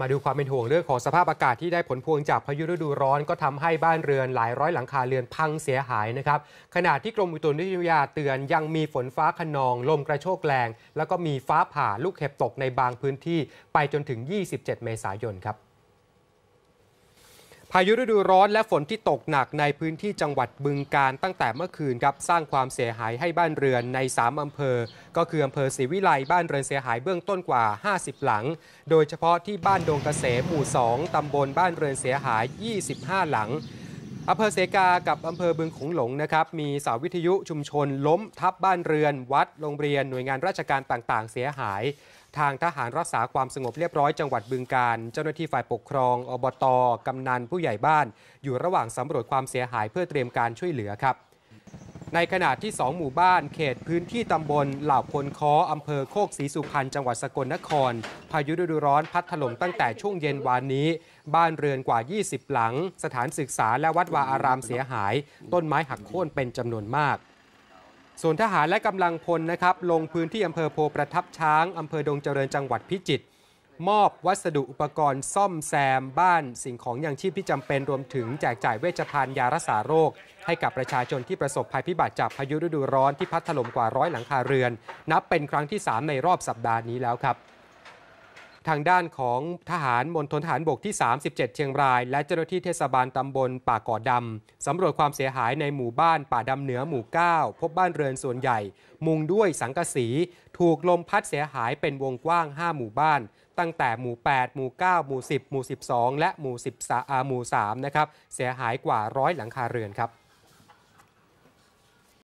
มาดูความเป็นห่วงเรื่องของสภาพอากาศที่ได้ผลพวงจากพายุฤดูร้อนก็ทำให้บ้านเรือนหลายร้อยหลังคาเรือนพังเสียหายนะครับขณะที่กรมอุตุนิยมวิทยาเตือนยังมีฝนฟ้าขนองลมกระโชกแรง แล้วก็มีฟ้าผ่าลูกเห็บตกในบางพื้นที่ไปจนถึง 27 เมษายนครับายุฤดูร้อนและฝนที่ตกหนักในพื้นที่จังหวัดบึงการตั้งแต่เมื่อคืนครับสร้างความเสียหายให้บ้านเรือนใน 3อำเภอ ก็คืออำเภอศรีวิไลบ้านเรือนเสียหายเบื้องต้นกว่า 50 หลัง โดยเฉพาะที่บ้านดงเกษมหมู่ 2 ตำบลบ้านเรือนเสียหาย 25 หลังอำเภอเสกากับอำเภอบึงขงหลงนะครับ มีเสาวิทยุชุมชนล้มทับบ้านเรือน วัดโรงเรียนหน่วยงานราชการต่างๆเสียหายทางทหารรักษาความสงบเรียบร้อยจังหวัดบึงการ เจ้าหน้าที่ฝ่ายปกครอง อบตกำนันผู้ใหญ่บ้าน อยู่ระหว่างสำรวจความเสียหายเพื่อเตรียมการช่วยเหลือครับ ในขณะที่ 2 หมู่บ้าน เขตพื้นที่ตำบลเหล่าพลคออำเภอโคกศรีสุพรรณจังหวัดสกลนครพายุฤดูร้อนพัดถล่มตั้งแต่ช่วงเย็นวานนี้ บ้านเรือนกว่า 20 หลัง สถานศึกษาและวัดวาอารามเสียหาย ต้นไม้หักโค่นเป็นจำนวนมากส่วนทหารและกำลังพลนะครับ ลงพื้นที่อำเภอโพประทับช้างอำเภอดงเจริญจังหวัดพิจิตรมอบวัสดุอุปกรณ์ซ่อมแซมบ้าน สิ่งของอย่างชีพที่จำเป็นรวมถึงแจกจ่ายเวชภัณฑ์ยารักษาโรค ให้กับประชาชนที่ประสบภัยพิบัติจากพายุฤดูร้อนที่พัดถล่มกว่าร้อยหลังคาเรือน นับเป็นครั้งที่3ในรอบสัปดาห์นี้แล้วครับทางด้านของทหารมณฑลทหารบกที่ 37เชียงรายและเจ้าหน้าที่เทศบาลตำบลป่าก่อดำสำรวจความเสียหายในหมู่บ้าน ป่าดำเหนือหมู่ 9 พบบ้านเรือนส่วนใหญ่ มุงด้วยสังกะสีถูกลมพัดเสียหายเป็นวงกว้าง 5 หมู่บ้าน ตั้งแต่หมู่ 8 หมู่ 9 หมู่ 10 หมู่ 12 และหมู่ 13หมู่3นะครับ เสียหายกว่าร้อยหลังคาเรือนครับ